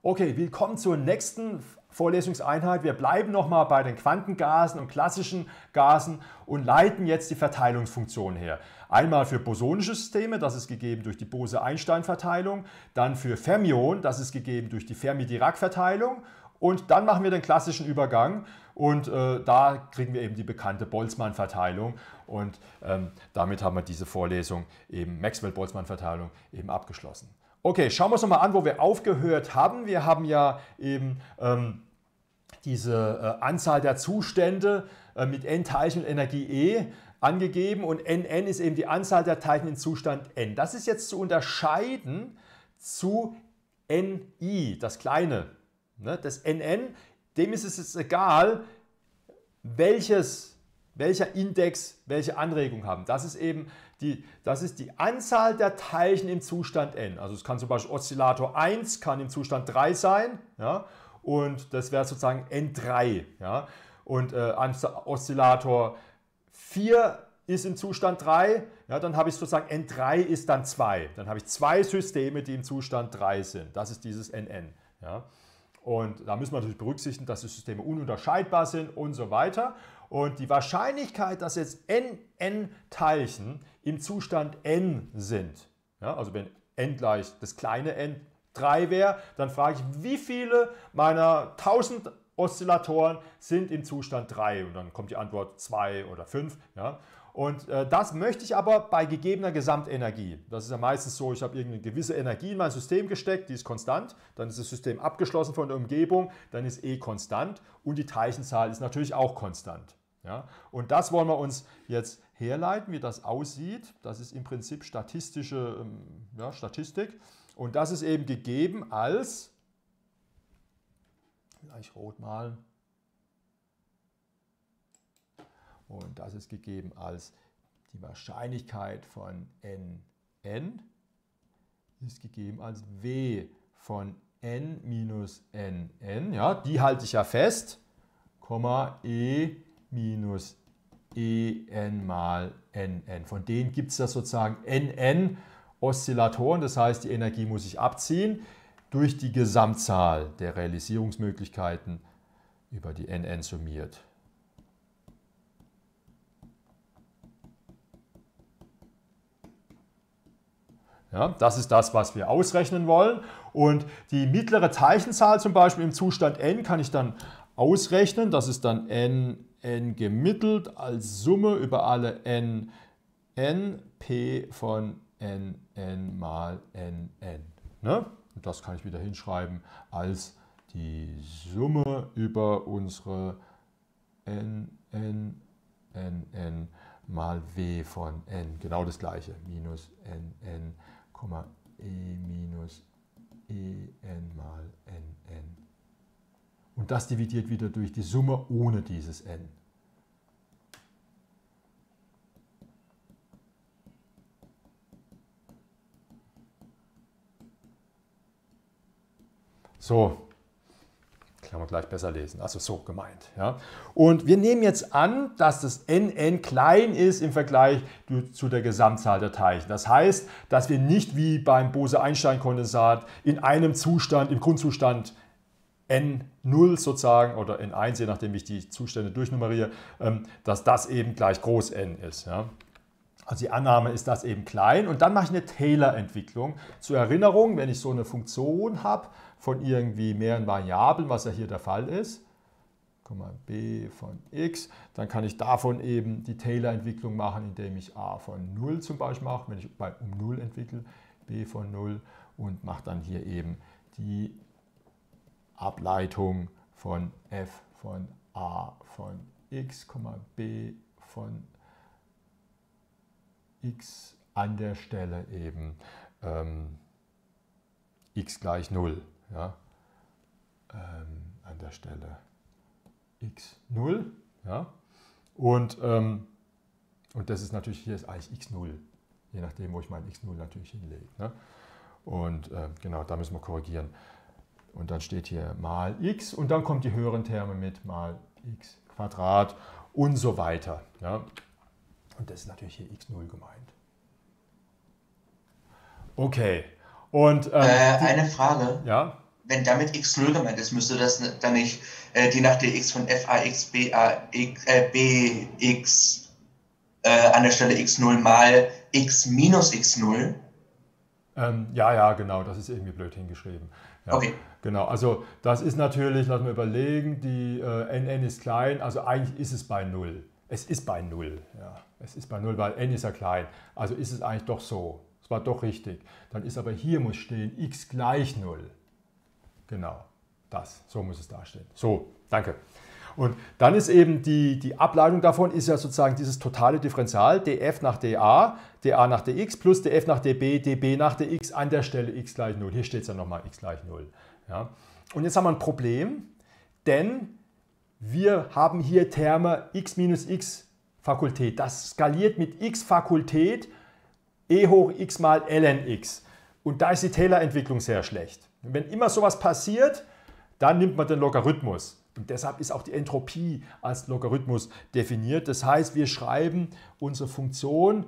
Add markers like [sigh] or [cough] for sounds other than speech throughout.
Okay, willkommen zur nächsten Vorlesungseinheit. Wir bleiben nochmal bei den Quantengasen und klassischen Gasen und leiten jetzt die Verteilungsfunktion her. Einmal für bosonische Systeme, das ist gegeben durch die Bose-Einstein-Verteilung, dann für Fermion, das ist gegeben durch die Fermi-Dirac-Verteilung und dann machen wir den klassischen Übergang und äh, da kriegen wir eben die bekannte Boltzmann-Verteilung und ähm, damit haben wir diese Vorlesung eben Maxwell-Boltzmann-Verteilung eben abgeschlossen. Okay, schauen wir uns nochmal an, wo wir aufgehört haben. Wir haben ja eben ähm, diese äh, Anzahl der Zustände äh, mit N Teilchen und Energie E angegeben und NN ist eben die Anzahl der Teilchen in Zustand N. Das ist jetzt zu unterscheiden zu NI, das kleine. Ne? Das NN, dem ist es jetzt egal, welches, welcher Index welche Anregung haben. Das ist eben die, das ist die Anzahl der Teilchen im Zustand n. Also es kann zum Beispiel Oszillator 1 kann im Zustand 3 sein ja, und das wäre sozusagen n3. Ja. Und äh, Oszillator 4 ist im Zustand 3, ja, dann habe ich sozusagen n3 ist dann 2. Dann habe ich zwei Systeme, die im Zustand 3 sind. Das ist dieses nn. Ja. Und da müssen wir natürlich berücksichtigen, dass die Systeme ununterscheidbar sind und so weiter. Und die Wahrscheinlichkeit, dass jetzt NN-Teilchen im Zustand N sind, ja, also wenn n gleich das kleine n 3 wäre, dann frage ich, wie viele meiner 1000 Oszillatoren sind im Zustand 3 und dann kommt die Antwort 2 oder 5. Ja? Und äh, das möchte ich aber bei gegebener Gesamtenergie. Das ist ja meistens so, ich habe irgendeine gewisse Energie in mein System gesteckt, die ist konstant, dann ist das System abgeschlossen von der Umgebung, dann ist E konstant und die Teilchenzahl ist natürlich auch konstant. Ja? Und das wollen wir uns jetzt herleiten, wie das aussieht. Das ist im Prinzip statistische ähm, ja, Statistik. Und das ist eben gegeben als, gleich rot malen, und das ist gegeben als die Wahrscheinlichkeit von nn ist gegeben als w von n minus nn. Ja, die halte ich ja fest, Komma e minus en mal nn. Von denen gibt es ja sozusagen nn-Oszillatoren, das heißt, die Energie muss ich abziehen durch die Gesamtzahl der Realisierungsmöglichkeiten über die nn summiert. Ja, das ist das, was wir ausrechnen wollen. Und die mittlere Teilchenzahl zum Beispiel im Zustand n kann ich dann ausrechnen. Das ist dann n n gemittelt als Summe über alle n, n, p von n, n mal n, n. Ne? Und das kann ich wieder hinschreiben als die Summe über unsere n, n, n, n mal w von n. Genau das gleiche. Minus n, n, e minus e n mal n, n. Und das dividiert wieder durch die Summe ohne dieses n. So, kann man gleich besser lesen, also so gemeint. Ja. Und wir nehmen jetzt an, dass das nn klein ist im Vergleich zu der Gesamtzahl der Teilchen. Das heißt, dass wir nicht wie beim Bose-Einstein-Kondensat in einem Zustand, im Grundzustand N0 sozusagen oder N1, je nachdem ich die Zustände durchnummeriere, ähm, dass das eben gleich groß n ist. Also die Annahme ist das eben klein und dann mache ich eine Taylor-Entwicklung. Zur Erinnerung, wenn ich so eine Funktion habe von irgendwie mehreren Variablen, was ja hier der Fall ist, b von x, dann kann ich davon eben die Taylor-Entwicklung machen, indem ich a von 0 zum Beispiel mache, wenn ich um 0 entwickle, b von 0 und mache dann hier eben die Ableitung von f von a von x, b von x an der Stelle eben ähm, x gleich 0. Ja? Ähm, an der Stelle x0. Ja? Und, ähm, und das ist natürlich, hier ist eigentlich x0, je nachdem, wo ich mein x0 natürlich hinlege. Ne? Und äh, genau, da müssen wir korrigieren. Und dann steht hier mal x und dann kommt die höheren Terme mit mal x Quadrat und so weiter. Ja? Und das ist natürlich hier x0 gemeint. Okay. Und ähm, äh, eine Frage. Ja. Wenn damit x0 gemeint ist, müsste das dann nicht äh, die nach der x von fax bax äh, bx äh, an der Stelle x0 mal x minus x0? Ähm, ja, ja, genau, das ist irgendwie blöd hingeschrieben. Ja. Okay. Genau, also das ist natürlich, lass mal überlegen, die äh, nn ist klein, also eigentlich ist es bei 0. Es ist bei 0, ja. Es ist bei 0, weil n ist ja klein. Also ist es eigentlich doch so. Es war doch richtig. Dann ist aber hier muss stehen x gleich 0. Genau, das, so muss es dastehen. So, danke. Und dann ist eben die, die Ableitung davon, ist ja sozusagen dieses totale Differential df nach dA, dA nach dx plus df nach db, db nach dx an der Stelle x gleich 0. Hier steht es ja nochmal x gleich 0. Ja? Und jetzt haben wir ein Problem, denn wir haben hier Terme x minus x Fakultät. Das skaliert mit x Fakultät e hoch x mal ln x. Und da ist die Taylor-Entwicklung sehr schlecht. wenn immer sowas passiert, dann nimmt man den Logarithmus. Und deshalb ist auch die Entropie als Logarithmus definiert. Das heißt, wir schreiben unsere Funktion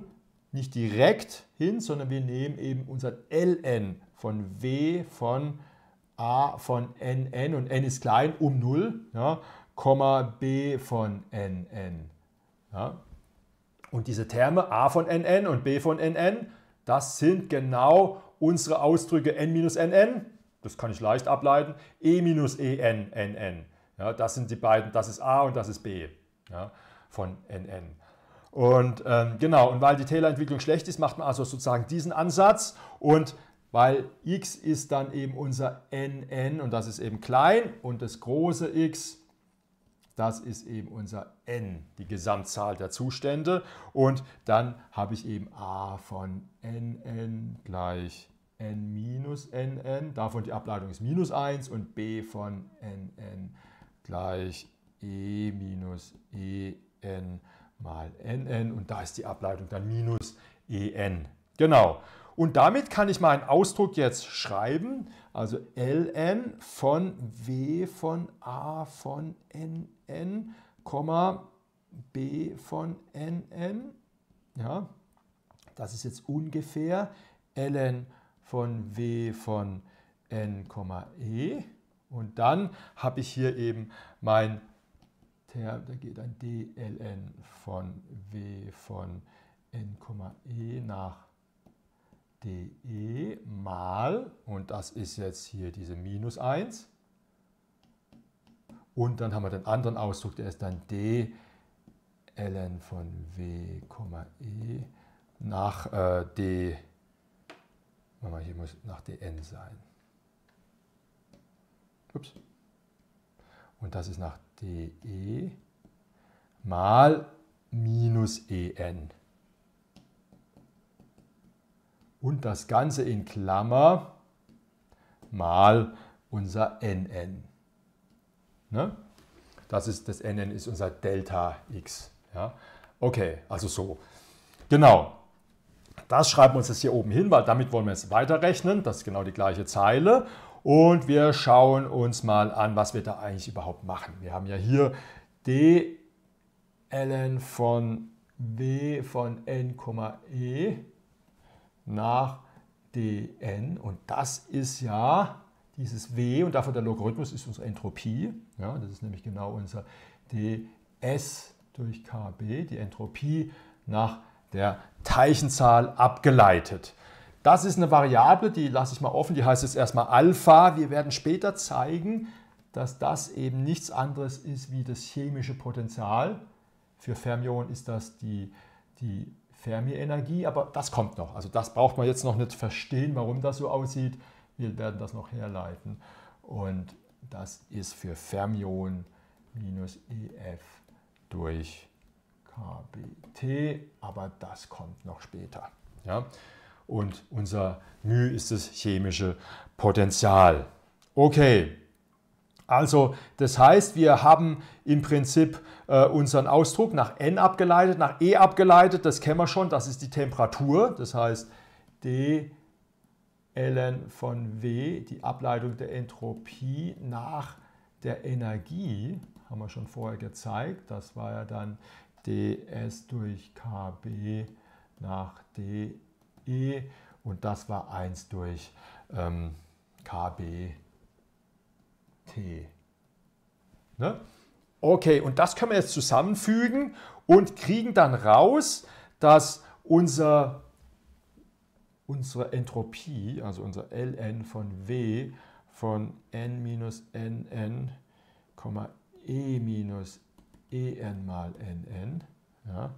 nicht direkt hin, sondern wir nehmen eben unser ln von w von a von nn und n ist klein um 0, ja, Komma b von nn. Ja. Und diese Terme a von nn und b von nn, das sind genau unsere Ausdrücke n minus nn, das kann ich leicht ableiten, e minus en nn. Ja, das sind die beiden, das ist a und das ist b ja, von nn. Und ähm, genau, und weil die Taylor-Entwicklung schlecht ist, macht man also sozusagen diesen Ansatz und weil x ist dann eben unser nn und das ist eben klein und das große x, das ist eben unser n, die Gesamtzahl der Zustände und dann habe ich eben a von nn gleich n minus nn, davon die Ableitung ist minus 1 und b von nn gleich e minus en mal nn und da ist die Ableitung dann minus en. Genau. Und damit kann ich meinen Ausdruck jetzt schreiben, also ln von w von a von nn, b von nn. Ja, das ist jetzt ungefähr ln von w von n, e. Und dann habe ich hier eben mein Term, da geht ein dln von w von n, e nach de mal, und das ist jetzt hier diese minus 1. Und dann haben wir den anderen Ausdruck, der ist dann d ln von w, e nach äh, d, mal, hier muss nach dn sein. Ups. Und das ist nach de mal minus en und das Ganze in Klammer mal unser nn. Ne? Das, ist, das nn ist unser Delta x. Ja? Okay, also so. Genau. Das schreiben wir uns jetzt hier oben hin, weil damit wollen wir jetzt weiterrechnen. Das ist genau die gleiche Zeile. Und wir schauen uns mal an, was wir da eigentlich überhaupt machen. Wir haben ja hier d ln von w von n, e nach dn und das ist ja dieses w und davon der Logarithmus ist unsere Entropie. Ja, das ist nämlich genau unser ds durch kb, die Entropie nach der Teilchenzahl abgeleitet. Das ist eine Variable, die lasse ich mal offen, die heißt jetzt erstmal Alpha. Wir werden später zeigen, dass das eben nichts anderes ist wie das chemische Potenzial. Für Fermionen ist das die, die Fermi-Energie, aber das kommt noch. Also das braucht man jetzt noch nicht verstehen, warum das so aussieht. Wir werden das noch herleiten. Und das ist für Fermion minus EF durch KBT, aber das kommt noch später. Ja? Und unser μ ist das chemische Potenzial. Okay, also das heißt, wir haben im Prinzip äh, unseren Ausdruck nach N abgeleitet, nach E abgeleitet, das kennen wir schon, das ist die Temperatur, das heißt D ln von W, die Ableitung der Entropie nach der Energie, haben wir schon vorher gezeigt, das war ja dann ds durch kb nach de und das war 1 durch ähm, kb t. Ne? Okay, und das können wir jetzt zusammenfügen und kriegen dann raus, dass unser, unsere Entropie, also unser ln von w von n minus nn, e minus en mal nn, ja,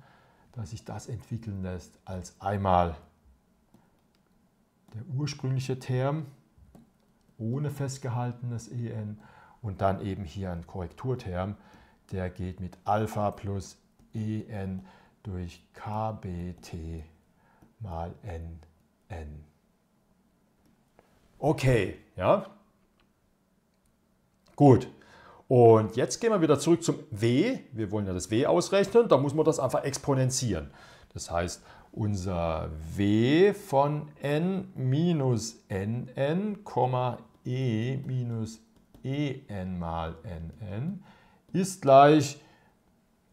dass sich das entwickeln lässt als einmal der ursprüngliche Term ohne festgehaltenes en und dann eben hier ein Korrekturterm, der geht mit Alpha plus en durch kbt mal nn. Okay, ja. Gut. Und jetzt gehen wir wieder zurück zum w. Wir wollen ja das w ausrechnen. Da muss man das einfach exponentieren. Das heißt, unser w von n minus nn, e minus en mal nn ist gleich,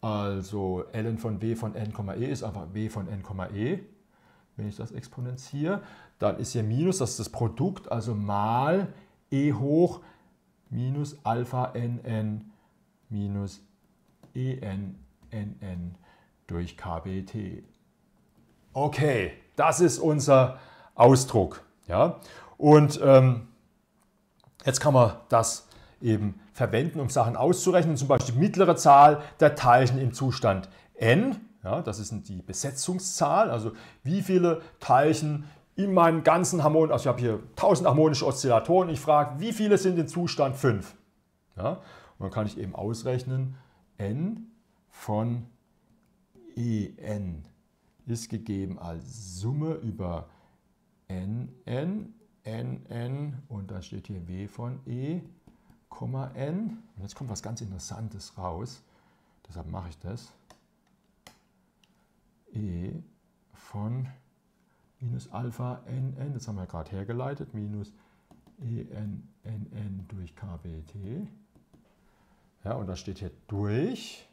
also ln von w von n, e ist einfach w von n, e, wenn ich das exponentiere, dann ist hier minus, das ist das Produkt, also mal e hoch minus alpha nn minus en nn durch kbt. Okay, das ist unser Ausdruck. Ja? Und ähm, Jetzt kann man das eben verwenden, um Sachen auszurechnen, zum Beispiel die mittlere Zahl der Teilchen im Zustand n. Ja, das ist die Besetzungszahl, also wie viele Teilchen in meinem ganzen Harmon, also ich habe hier 1000 harmonische Oszillatoren, ich frage, wie viele sind in Zustand 5? Ja, und dann kann ich eben ausrechnen, n von en ist gegeben als Summe über nn nn und dann steht hier w von e, n. Und jetzt kommt was ganz Interessantes raus. Deshalb mache ich das. e von minus Alpha nn, das haben wir gerade hergeleitet, minus ENNN durch kbt. Ja, und da steht hier durch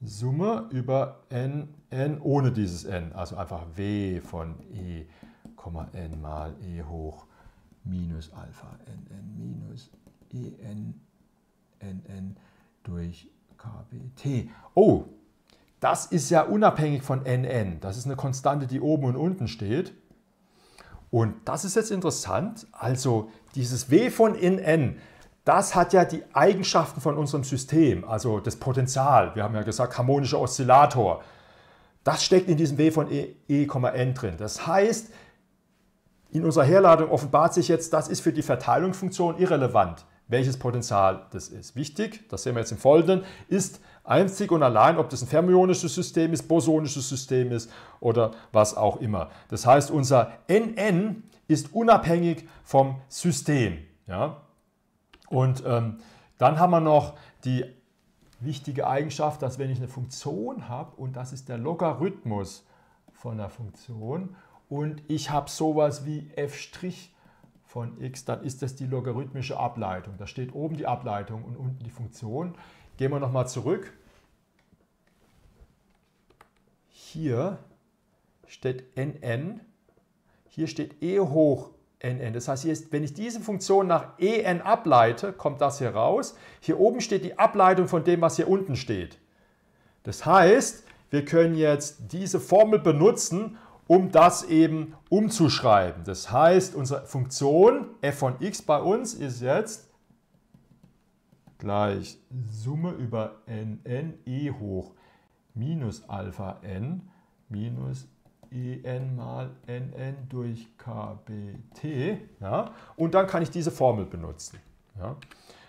Summe über NN ohne dieses n, also einfach w von e n mal e hoch minus Alpha nn minus en nn durch kbt. Oh, das ist ja unabhängig von nn. Das ist eine Konstante, die oben und unten steht. Und das ist jetzt interessant. Also dieses w von nn, das hat ja die Eigenschaften von unserem System, also das Potenzial. Wir haben ja gesagt, harmonischer Oszillator. Das steckt in diesem W von E, e n drin. Das heißt, in unserer Herladung offenbart sich jetzt, das ist für die Verteilungsfunktion irrelevant, welches Potenzial das ist. Wichtig, das sehen wir jetzt im Folgenden, ist einzig und allein, ob das ein fermionisches System ist, bosonisches System ist oder was auch immer. Das heißt, unser NN ist unabhängig vom System. Ja? Und ähm, dann haben wir noch die wichtige Eigenschaft, dass wenn ich eine Funktion habe und das ist der Logarithmus von der Funktion und ich habe sowas wie f' von x, dann ist das die logarithmische Ableitung. Da steht oben die Ableitung und unten die Funktion. Gehen wir nochmal zurück. Hier steht nn, hier steht e hoch nn. Das heißt, ist, wenn ich diese Funktion nach en ableite, kommt das hier raus. Hier oben steht die Ableitung von dem, was hier unten steht. Das heißt, wir können jetzt diese Formel benutzen, um das eben umzuschreiben. Das heißt, unsere Funktion f von x bei uns ist jetzt gleich Summe über nn e hoch minus Alpha n minus en mal nn durch kbt. Ja? Und dann kann ich diese Formel benutzen. Ja?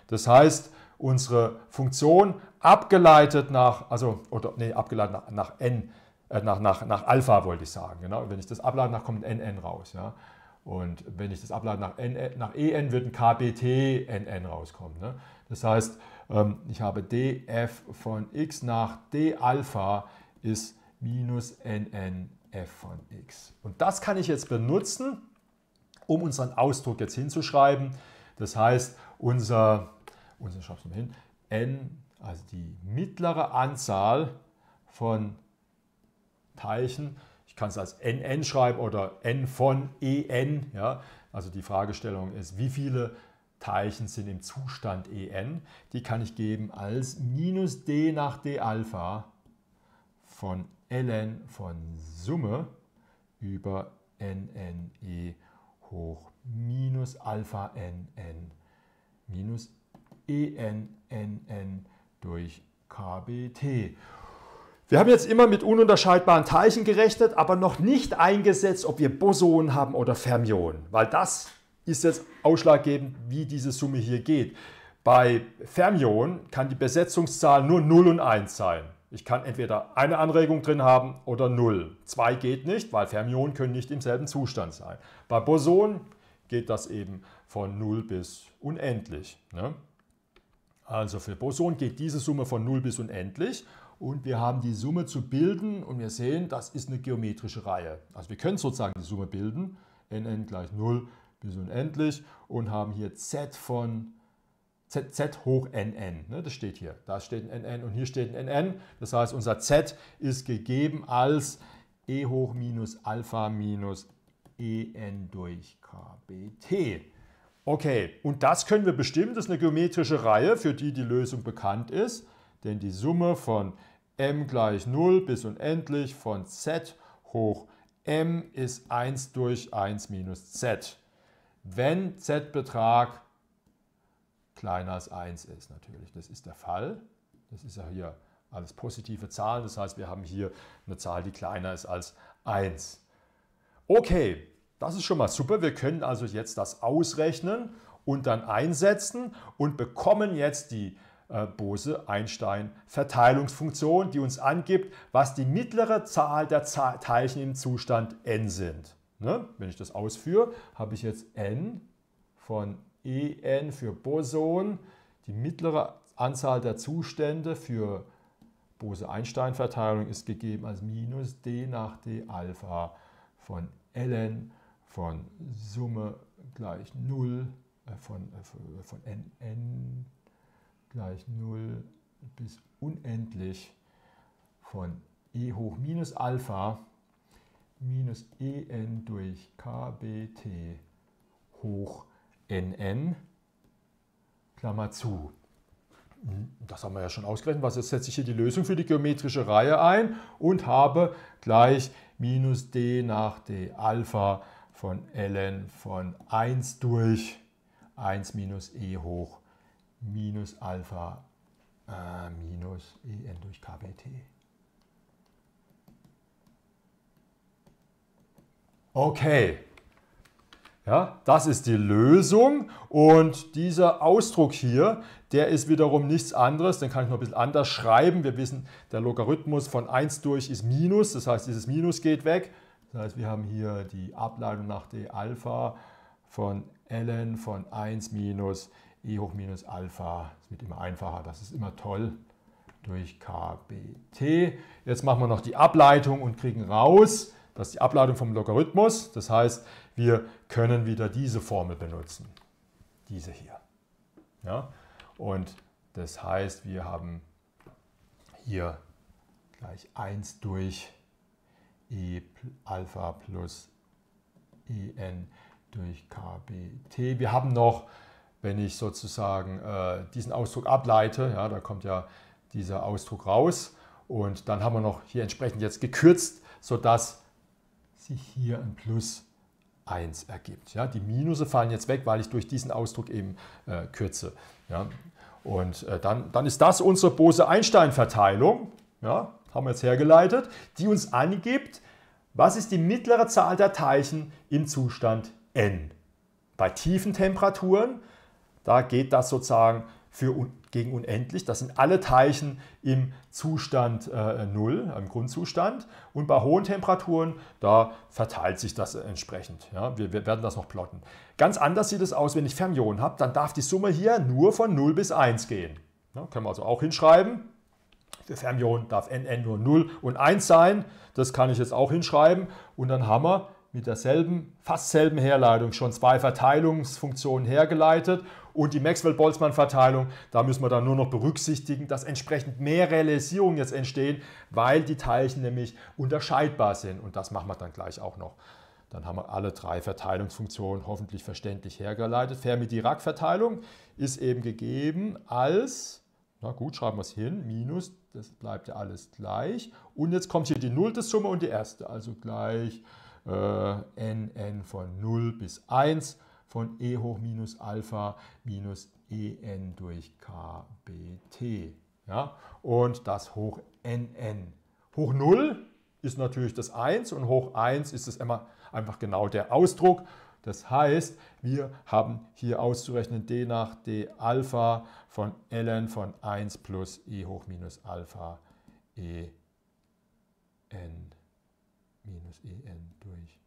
Das heißt, unsere Funktion abgeleitet nach, also, oder, nee, abgeleitet nach, nach n äh, nach, nach, nach Alpha wollte ich sagen. Genau. Wenn ich das ablade, nach kommt ein NN raus. Ja. Und wenn ich das ablade nach, NN, nach EN, wird ein KBT NN rauskommen. Ne? Das heißt, ähm, ich habe DF von x nach D Alpha ist minus NNF von x. Und das kann ich jetzt benutzen, um unseren Ausdruck jetzt hinzuschreiben. Das heißt, unser, unser schreib's mal hin, n, also die mittlere Anzahl von Teilchen. Ich kann es als NN schreiben oder N von EN. Ja? Also die Fragestellung ist, wie viele Teilchen sind im Zustand En. Die kann ich geben als minus d nach d Alpha von ln von Summe über nne hoch minus Alpha nn minus en durch kbt. Wir haben jetzt immer mit ununterscheidbaren Teilchen gerechnet, aber noch nicht eingesetzt, ob wir Bosonen haben oder Fermionen, weil das ist jetzt ausschlaggebend, wie diese Summe hier geht. Bei Fermionen kann die Besetzungszahl nur 0 und 1 sein. Ich kann entweder eine Anregung drin haben oder 0. 2 geht nicht, weil Fermionen können nicht im selben Zustand sein. Bei Bosonen geht das eben von 0 bis unendlich. Ne? Also für Boson geht diese Summe von 0 bis unendlich und wir haben die Summe zu bilden und wir sehen, das ist eine geometrische Reihe. Also wir können sozusagen die Summe bilden, nn gleich 0 bis unendlich und haben hier z von z, z hoch nn, ne, das steht hier. Da steht ein nn und hier steht ein nn, das heißt unser z ist gegeben als e hoch minus alpha minus en durch kbt. Okay, und das können wir bestimmen, das ist eine geometrische Reihe, für die die Lösung bekannt ist. Denn die Summe von m gleich 0 bis unendlich von z hoch m ist 1 durch 1 minus z. Wenn z-Betrag kleiner als 1 ist natürlich. Das ist der Fall. Das ist ja hier alles positive Zahlen. Das heißt, wir haben hier eine Zahl, die kleiner ist als 1. Okay, das ist schon mal super. Wir können also jetzt das ausrechnen und dann einsetzen und bekommen jetzt die äh, Bose-Einstein-Verteilungsfunktion, die uns angibt, was die mittlere Zahl der Teilchen im Zustand n sind. Ne? Wenn ich das ausführe, habe ich jetzt n von en für Boson, die mittlere Anzahl der Zustände für Bose-Einstein-Verteilung ist gegeben als minus d nach d Alpha von ln von Summe gleich 0 äh, von, äh, von n, n gleich 0 bis unendlich von e hoch minus Alpha minus en durch kbt hoch nn, Klammer zu. Mhm. Das haben wir ja schon ausgerechnet. Was jetzt setze ich hier die Lösung für die geometrische Reihe ein und habe gleich minus d nach d Alpha von ln von 1 durch 1 minus e hoch minus Alpha äh, minus En durch KBT. Okay, ja, das ist die Lösung und dieser Ausdruck hier, der ist wiederum nichts anderes, den kann ich noch ein bisschen anders schreiben. Wir wissen, der Logarithmus von 1 durch ist Minus, das heißt, dieses Minus geht weg. Das heißt, wir haben hier die Ableitung nach d Alpha von ln von 1 minus e hoch minus Alpha, das wird immer einfacher, das ist immer toll, durch kbt. Jetzt machen wir noch die Ableitung und kriegen raus, das ist die Ableitung vom Logarithmus, das heißt, wir können wieder diese Formel benutzen, diese hier. Ja? Und das heißt, wir haben hier gleich 1 durch e Alpha plus en durch kbt. Wir haben noch wenn ich sozusagen äh, diesen Ausdruck ableite, ja, da kommt ja dieser Ausdruck raus und dann haben wir noch hier entsprechend jetzt gekürzt, sodass sich hier ein Plus 1 ergibt. Ja, die Minusse fallen jetzt weg, weil ich durch diesen Ausdruck eben äh, kürze. Ja. Und äh, dann, dann ist das unsere Bose-Einstein-Verteilung, ja, haben wir jetzt hergeleitet, die uns angibt, was ist die mittlere Zahl der Teilchen im Zustand n. Bei tiefen Temperaturen da geht das sozusagen für gegen unendlich. Das sind alle Teilchen im Zustand äh, 0, im Grundzustand. Und bei hohen Temperaturen, da verteilt sich das entsprechend. Ja, wir, wir, werden das noch plotten. Ganz anders sieht es aus, wenn ich Fermionen habe. Dann darf die Summe hier nur von 0 bis 1 gehen. Ja, können wir also auch hinschreiben. Für Fermionen darf nn nur 0 und 1 sein. Das kann ich jetzt auch hinschreiben. Und dann haben wir mit derselben, fast selben Herleitung schon zwei Verteilungsfunktionen hergeleitet und die Maxwell-Boltzmann-Verteilung, da müssen wir dann nur noch berücksichtigen, dass entsprechend mehr Realisierungen jetzt entstehen, weil die Teilchen nämlich unterscheidbar sind und das machen wir dann gleich auch noch. Dann haben wir alle drei Verteilungsfunktionen hoffentlich verständlich hergeleitet. Fermi-Dirac-Verteilung ist eben gegeben als, na gut, schreiben wir es hin, minus, das bleibt ja alles gleich. Und jetzt kommt hier die nullte Summe und die erste, also gleich äh, nn von 0 bis 1 von e hoch minus Alpha minus en durch kbt. Ja? Und das hoch nn. Hoch 0 ist natürlich das 1 und hoch 1 ist es immer einfach genau der Ausdruck. Das heißt, wir haben hier auszurechnen d nach d Alpha von ln von 1 plus e hoch minus Alpha en minus en durch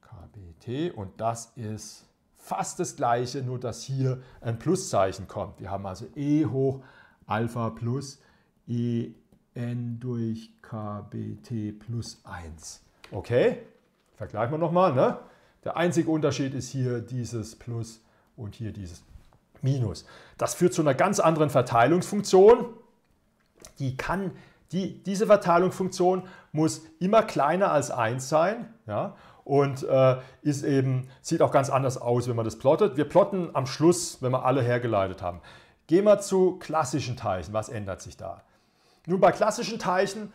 kbt. Und das ist fast das gleiche, nur dass hier ein Pluszeichen kommt. Wir haben also e hoch Alpha plus en durch kbt plus 1. Okay, vergleichen wir nochmal. Ne? Der einzige Unterschied ist hier dieses Plus und hier dieses Minus. Das führt zu einer ganz anderen Verteilungsfunktion. Die kann die, diese Verteilungsfunktion muss immer kleiner als 1 sein ja, und äh, ist eben, sieht auch ganz anders aus, wenn man das plottet. Wir plotten am Schluss, wenn wir alle hergeleitet haben. Gehen wir zu klassischen Teilchen. Was ändert sich da? Nun, bei klassischen Teilchen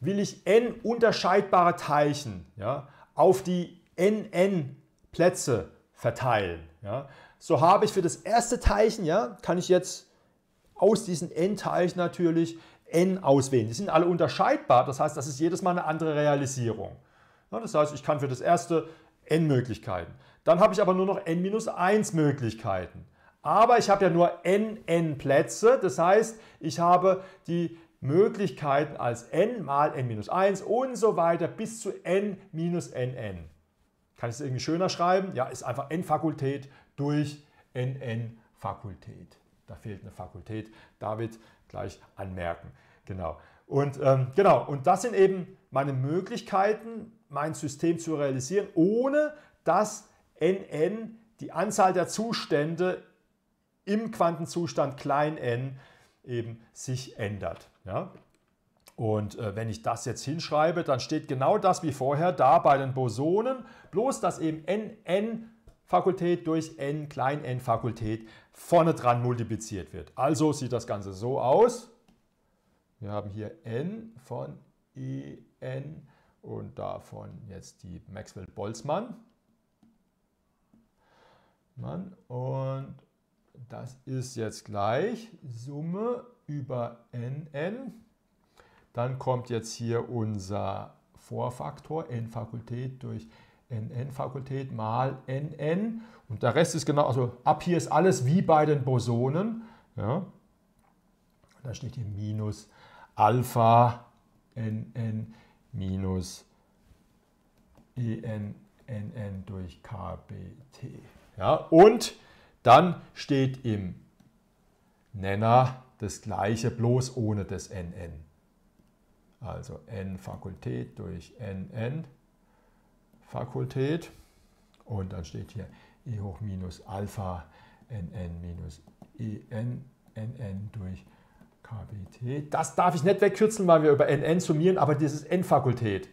will ich n unterscheidbare Teilchen ja, auf die nn Plätze verteilen. Ja. So habe ich für das erste Teilchen, ja, kann ich jetzt aus diesen n Teilchen natürlich n auswählen. Die sind alle unterscheidbar, das heißt, das ist jedes Mal eine andere Realisierung. Das heißt, ich kann für das erste n Möglichkeiten. Dann habe ich aber nur noch n-1 Möglichkeiten. Aber ich habe ja nur n n Plätze, das heißt, ich habe die Möglichkeiten als n mal n-1 und so weiter bis zu n minus nn. Kann ich es irgendwie schöner schreiben? Ja, ist einfach n-Fakultät durch nn-Fakultät da fehlt eine Fakultät. David gleich anmerken. Genau. Und ähm, genau, und das sind eben meine Möglichkeiten, mein System zu realisieren, ohne dass NN, die Anzahl der Zustände im Quantenzustand klein n, eben sich ändert. Ja? Und äh, wenn ich das jetzt hinschreibe, dann steht genau das wie vorher da bei den Bosonen, bloß dass eben NN Fakultät durch n klein n Fakultät vorne dran multipliziert wird. Also sieht das Ganze so aus. Wir haben hier n von en und davon jetzt die Maxwell-Boltzmann. Und das ist jetzt gleich Summe über nn. Dann kommt jetzt hier unser Vorfaktor n Fakultät durch n NN-Fakultät mal NN. Und der Rest ist genau, also ab hier ist alles wie bei den Bosonen. Ja. Da steht hier minus Alpha NN minus EN NN durch KBT. Ja, und dann steht im Nenner das gleiche, bloß ohne das NN. Also N-Fakultät durch NN Fakultät und dann steht hier e hoch minus Alpha nn minus en nn durch kbt. Das darf ich nicht wegkürzen, weil wir über nn summieren, aber dieses n-Fakultät,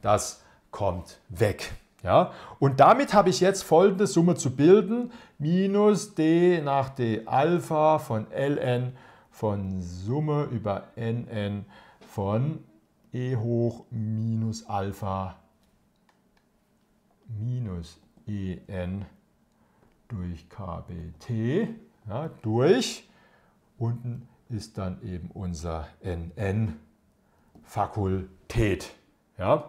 das kommt weg. Ja? Und damit habe ich jetzt folgende Summe zu bilden, minus d nach d Alpha von ln von Summe über nn von e hoch minus Alpha minus en durch kbt ja, durch. Unten ist dann eben unser nn Fakultät. Ja?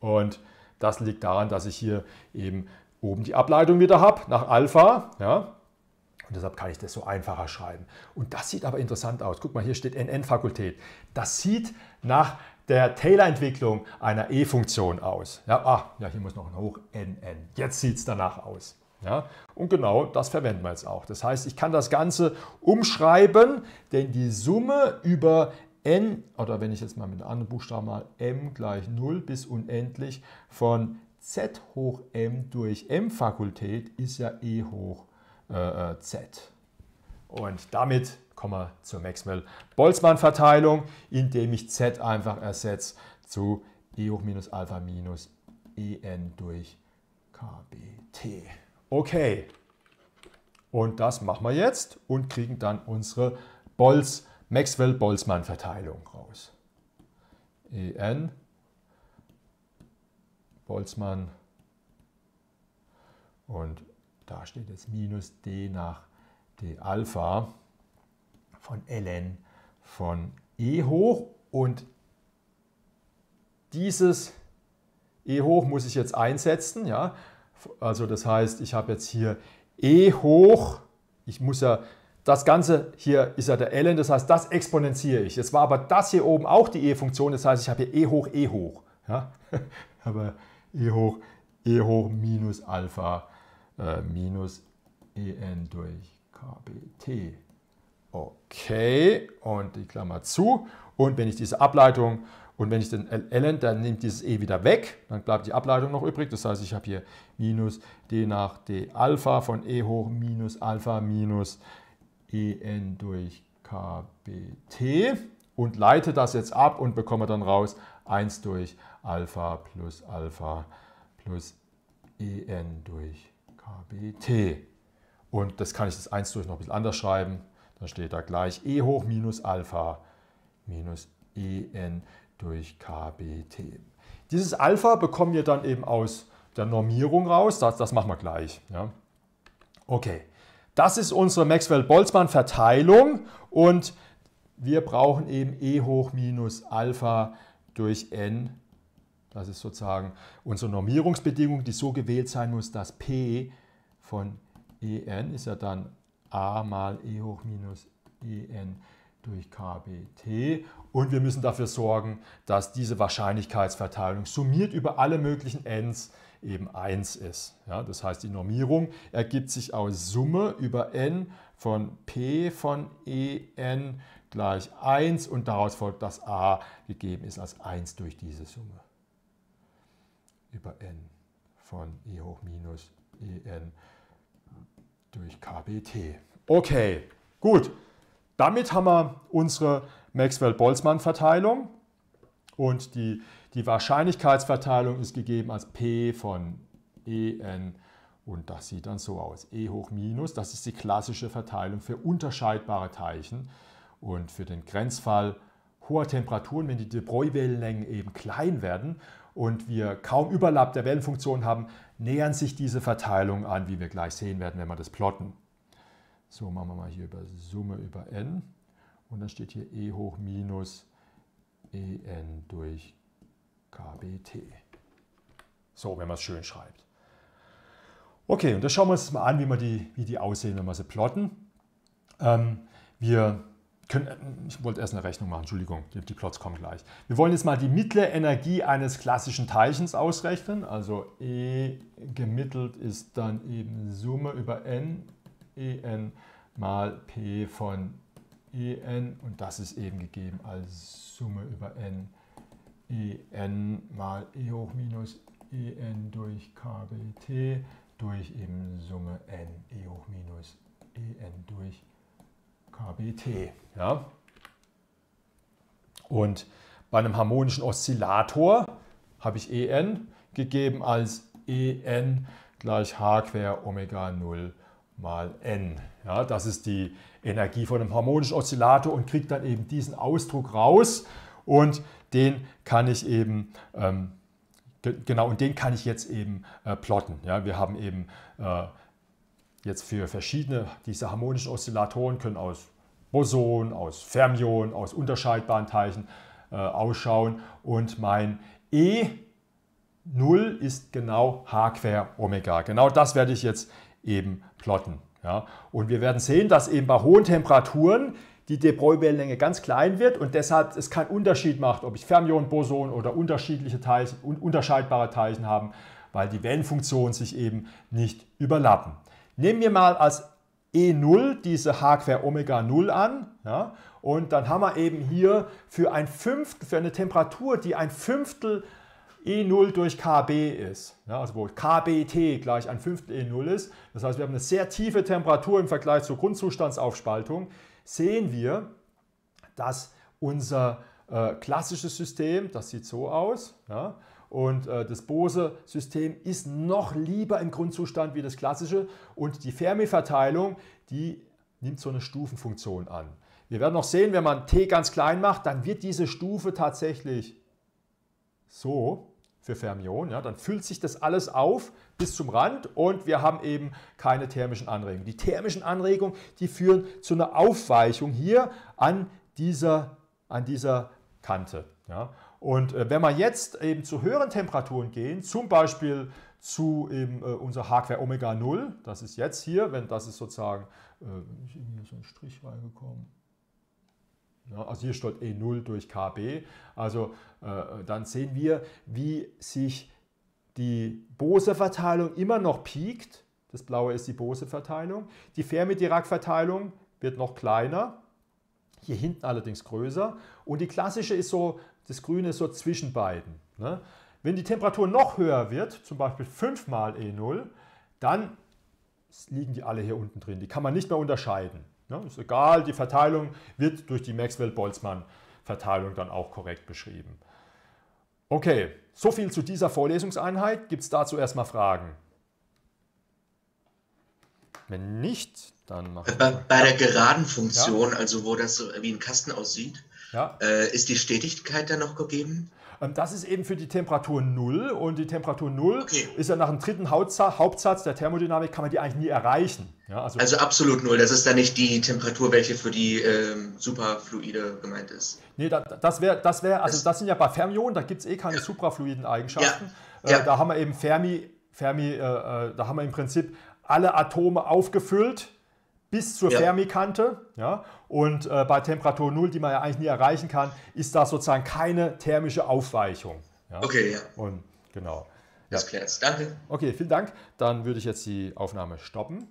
Und das liegt daran, dass ich hier eben oben die Ableitung wieder habe nach Alpha. Ja? Und deshalb kann ich das so einfacher schreiben. Und das sieht aber interessant aus. Guck mal, hier steht NN-Fakultät. Das sieht nach der Taylor-Entwicklung einer E-Funktion aus. Ja, ah, ja, hier muss noch ein Hoch NN. Jetzt sieht es danach aus. Ja, und genau das verwenden wir jetzt auch. Das heißt, ich kann das Ganze umschreiben, denn die Summe über n, oder wenn ich jetzt mal mit einem anderen Buchstaben mal m gleich 0 bis unendlich von z hoch m durch m-Fakultät ist ja e hoch äh, äh, Z. Und damit kommen wir zur Maxwell-Boltzmann-Verteilung, indem ich Z einfach ersetze zu E hoch minus Alpha minus En durch KBT. Okay, und das machen wir jetzt und kriegen dann unsere Bolz, Maxwell-Boltzmann-Verteilung raus. En Boltzmann und da steht es minus d nach d Alpha von ln von e hoch und dieses e hoch muss ich jetzt einsetzen. Ja? Also das heißt, ich habe jetzt hier e hoch, ich muss ja, das Ganze hier ist ja der ln, das heißt, das exponentiere ich. Jetzt war aber das hier oben auch die e-Funktion, das heißt, ich habe hier e hoch, e hoch. Ja? [laughs] aber e hoch, e hoch minus Alpha äh, minus en durch kbt. Okay, und die Klammer zu. Und wenn ich diese Ableitung und wenn ich den ln, dann nimmt dieses e wieder weg, dann bleibt die Ableitung noch übrig. Das heißt, ich habe hier minus d nach d Alpha von e hoch minus Alpha minus en durch kbt und leite das jetzt ab und bekomme dann raus 1 durch Alpha plus Alpha plus en durch KBT. Und das kann ich das 1 durch noch ein bisschen anders schreiben. Dann steht da gleich E hoch minus Alpha minus EN durch KBT. Dieses Alpha bekommen wir dann eben aus der Normierung raus. Das, das machen wir gleich. Ja. Okay, das ist unsere Maxwell-Boltzmann-Verteilung und wir brauchen eben E hoch minus Alpha durch N das ist sozusagen unsere Normierungsbedingung, die so gewählt sein muss, dass P von En ist ja dann A mal E hoch minus En durch KBT. Und wir müssen dafür sorgen, dass diese Wahrscheinlichkeitsverteilung summiert über alle möglichen Ns eben 1 ist. Ja, das heißt, die Normierung ergibt sich aus Summe über n von p von en gleich 1 und daraus folgt, dass a gegeben ist als 1 durch diese Summe über n von e hoch minus en durch kbt. Okay, gut. Damit haben wir unsere Maxwell-Boltzmann-Verteilung und die, die Wahrscheinlichkeitsverteilung ist gegeben als p von en und das sieht dann so aus. e hoch minus, das ist die klassische Verteilung für unterscheidbare Teilchen und für den Grenzfall hoher Temperaturen, wenn die De Broglie-Wellenlängen eben klein werden und wir kaum Überlapp der Wellenfunktion haben, nähern sich diese Verteilung an, wie wir gleich sehen werden, wenn wir das plotten. So machen wir mal hier über Summe über n und dann steht hier e hoch minus en durch kbt. So, wenn man es schön schreibt. Okay, und das schauen wir uns mal an, wie, man die, wie die aussehen, wenn wir sie plotten. Ähm, wir äh, ich wollte erst eine Rechnung machen, Entschuldigung, die Plots kommen gleich. Wir wollen jetzt mal die mittlere Energie eines klassischen Teilchens ausrechnen. Also E gemittelt ist dann eben Summe über N, En mal P von En und das ist eben gegeben als Summe über N, En mal E hoch minus En durch KBT durch eben Summe N, E hoch minus En durch KBT kBT. Ja? Und bei einem harmonischen Oszillator habe ich En gegeben als En gleich H quer Omega 0 mal N. Ja, das ist die Energie von einem harmonischen Oszillator und kriege dann eben diesen Ausdruck raus und den kann ich eben ähm, genau und den kann ich jetzt eben äh, plotten. Ja, wir haben eben äh, jetzt für verschiedene dieser harmonischen Oszillatoren können aus Boson, aus Fermion, aus unterscheidbaren Teilchen äh, ausschauen und mein E0 ist genau H quer Omega. Genau das werde ich jetzt eben plotten. Ja. Und wir werden sehen, dass eben bei hohen Temperaturen die de Broglie-Wellenlänge ganz klein wird und deshalb es keinen Unterschied macht, ob ich Fermion, Boson oder unterschiedliche Teilchen, unterscheidbare Teilchen haben, weil die Wellenfunktionen sich eben nicht überlappen. Nehmen wir mal als E0 diese H-Quer Omega 0 an. Ja, und dann haben wir eben hier für ein Fünftel, für eine Temperatur, die ein Fünftel E0 durch KB ist. Ja, also wo KBT gleich ein Fünftel E0 ist. Das heißt, wir haben eine sehr tiefe Temperatur im Vergleich zur Grundzustandsaufspaltung. Sehen wir, dass unser äh, klassisches System, das sieht so aus, ja, und äh, das Bose-System ist noch lieber im Grundzustand wie das klassische. Und die Fermi-Verteilung, die nimmt so eine Stufenfunktion an. Wir werden noch sehen, wenn man t ganz klein macht, dann wird diese Stufe tatsächlich so für Fermion. Ja, dann füllt sich das alles auf bis zum Rand und wir haben eben keine thermischen Anregungen. Die thermischen Anregungen, die führen zu einer Aufweichung hier an dieser, an dieser Kante. Ja. Und äh, wenn wir jetzt eben zu höheren Temperaturen gehen, zum Beispiel zu eben äh, unserer Hardware Omega 0, das ist jetzt hier, wenn das ist sozusagen, äh, ist irgendwie so ein Strich reingekommen. Ja, also hier steht E0 durch KB. Also äh, dann sehen wir, wie sich die Bose-Verteilung immer noch piekt. Das blaue ist die Bose-Verteilung. Die Fermi-Dirac-Verteilung wird noch kleiner, hier hinten allerdings größer. Und die klassische ist so das Grüne ist so zwischen beiden. Ne? Wenn die Temperatur noch höher wird, zum Beispiel 5 mal E0, dann liegen die alle hier unten drin. Die kann man nicht mehr unterscheiden. Ne? Ist egal, die Verteilung wird durch die Maxwell-Boltzmann-Verteilung dann auch korrekt beschrieben. Okay, so viel zu dieser Vorlesungseinheit. Gibt es dazu erstmal Fragen? Wenn nicht, dann machen wir. Bei, bei der geraden Funktion, ja? also wo das wie ein Kasten aussieht, ja. Äh, ist die Stetigkeit dann noch gegeben? Ähm, das ist eben für die Temperatur 0 und die Temperatur 0 okay. ist ja nach dem dritten Hauptsatz der Thermodynamik kann man die eigentlich nie erreichen. Ja, also, also, absolut 0, das ist dann nicht die Temperatur, welche für die ähm, Superfluide gemeint ist. Nee, da, das wäre, das wär, also das, sind ja bei Fermionen, da gibt es eh keine ja. suprafluiden Eigenschaften. Äh, ja. Ja. Äh, da haben wir eben Fermi, Fermi äh, äh, da haben wir im Prinzip alle Atome aufgefüllt bis zur ja. Fermikante. Ja? Und äh, bei Temperatur 0, die man ja eigentlich nie erreichen kann, ist das sozusagen keine thermische Aufweichung. Ja? Okay, ja. Und genau. Das ja. klärt's. Danke. Okay, vielen Dank. Dann würde ich jetzt die Aufnahme stoppen.